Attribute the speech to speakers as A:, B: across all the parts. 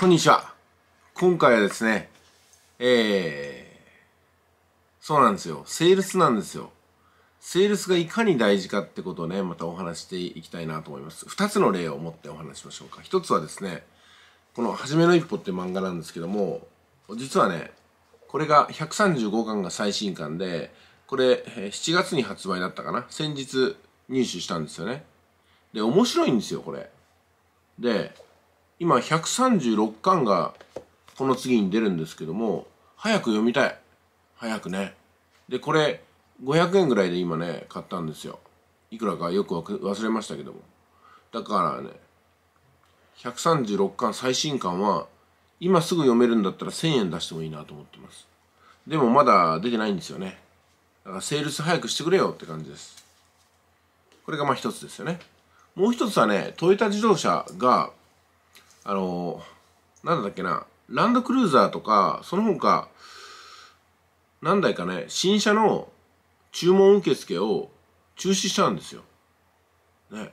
A: こんにちは。今回はですね、えー、そうなんですよ。セールスなんですよ。セールスがいかに大事かってことをね、またお話していきたいなと思います。2つの例を持ってお話しましょうか。1つはですね、この、はじめの一歩って漫画なんですけども、実はね、これが135巻が最新巻で、これ、7月に発売だったかな。先日入手したんですよね。で、面白いんですよ、これ。で、今136巻がこの次に出るんですけども早く読みたい早くねでこれ500円ぐらいで今ね買ったんですよいくらかよく忘れましたけどもだからね136巻最新巻は今すぐ読めるんだったら1000円出してもいいなと思ってますでもまだ出てないんですよねだからセールス早くしてくれよって感じですこれがまあ一つですよねもう一つはねトヨタ自動車があのなんだっけなランドクルーザーとかその他何台かね新車の注文受付を中止したんですよ。ね、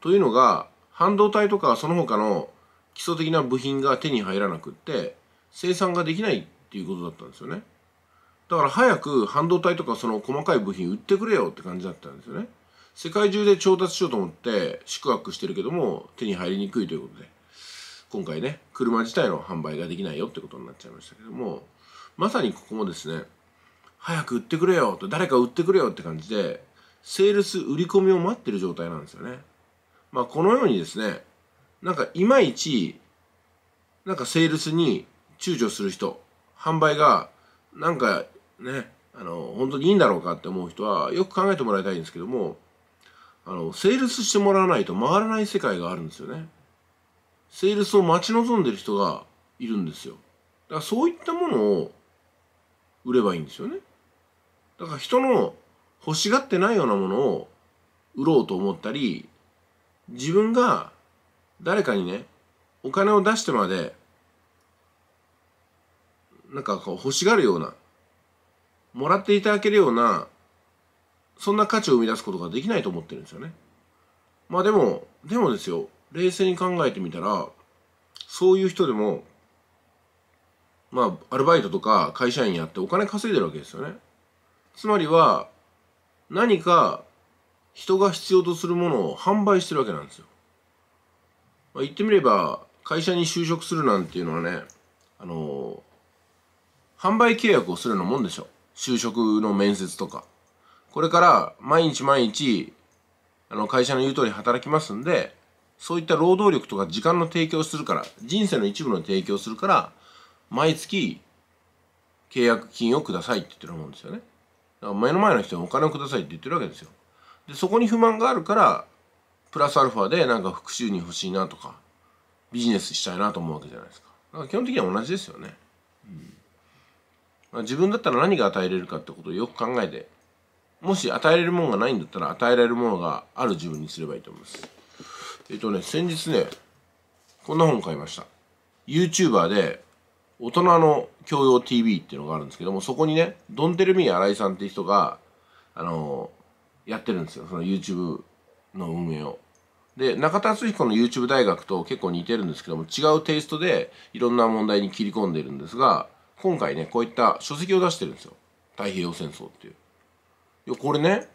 A: というのが半導体とかその他の基礎的な部品が手に入らなくって生産ができないっていうことだったんですよね。だから早く半導体とかその細かい部品売ってくれよって感じだったんですよね。世界中で調達しようと思って宿泊してるけども手に入りにくいということで。今回ね車自体の販売ができないよってことになっちゃいましたけどもまさにここもですね早く売ってくれよと誰か売ってくれよって感じでセールス売り込みを待ってる状態なんですよねまあこのようにですねなんかいまいちなんかセールスに躊躇する人販売がなんかねあの本当にいいんだろうかって思う人はよく考えてもらいたいんですけどもあのセールスしてもらわないと回らない世界があるんですよねセールスを待ち望んでる人がいるんですよ。だからそういったものを売ればいいんですよね。だから人の欲しがってないようなものを売ろうと思ったり、自分が誰かにね、お金を出してまで、なんかこう欲しがるような、もらっていただけるような、そんな価値を生み出すことができないと思ってるんですよね。まあでも、でもですよ、冷静に考えてみたら、そういう人でもまあアルバイトとか会社員やってお金稼いでるわけですよねつまりは何か人が必要とするものを販売してるわけなんですよ、まあ、言ってみれば会社に就職するなんていうのはねあの販売契約をするようなもんでしょ就職の面接とかこれから毎日毎日あの会社の言う通り働きますんでそういった労働力とか時間の提供するから、人生の一部の提供するから、毎月契約金をくださいって言ってるもんですよね。だから目の前の人にお金をくださいって言ってるわけですよ。で、そこに不満があるから、プラスアルファでなんか復讐に欲しいなとか、ビジネスしたいなと思うわけじゃないですか。だから基本的には同じですよね。うんま自分だったら何が与えれるかってことをよく考えて、もし与えれるものがないんだったら与えられるものがある自分にすればいいと思います。えっとね、先日ね、こんな本買いました。YouTuber で、大人の教養 TV っていうのがあるんですけども、そこにね、ドンテルミー新井さんって人が、あのー、やってるんですよ。その YouTube の運営を。で、中田敦彦の YouTube 大学と結構似てるんですけども、違うテイストでいろんな問題に切り込んでるんですが、今回ね、こういった書籍を出してるんですよ。太平洋戦争っていう。いや、これね、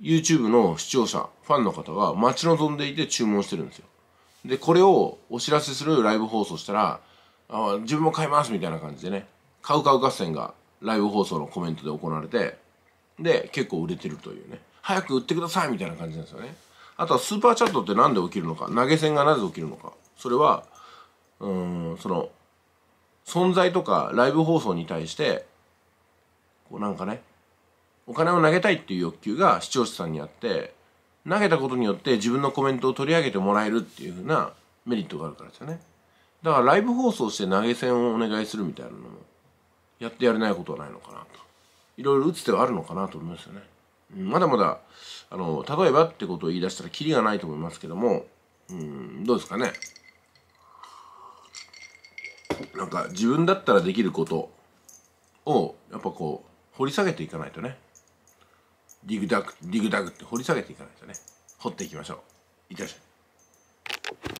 A: YouTube の視聴者、ファンの方が待ち望んでいて注文してるんですよ。で、これをお知らせするライブ放送したら、あ自分も買いますみたいな感じでね、買う買う合戦がライブ放送のコメントで行われて、で、結構売れてるというね、早く売ってくださいみたいな感じなんですよね。あとはスーパーチャットってなんで起きるのか、投げ銭がなぜ起きるのか、それは、うん、その、存在とかライブ放送に対して、こうなんかね、お金を投げたいっていう欲求が視聴者さんにあって投げたことによって自分のコメントを取り上げてもらえるっていうふうなメリットがあるからですよねだからライブ放送して投げ銭をお願いするみたいなのもやってやれないことはないのかなといろいろ打つ手はあるのかなと思いますよねまだまだあの例えばってことを言い出したらキリがないと思いますけどもうんどうですかねなんか自分だったらできることをやっぱこう掘り下げていかないとねディグダグディグダグって掘り下げていかないとね掘っていきましょういってらっしゃい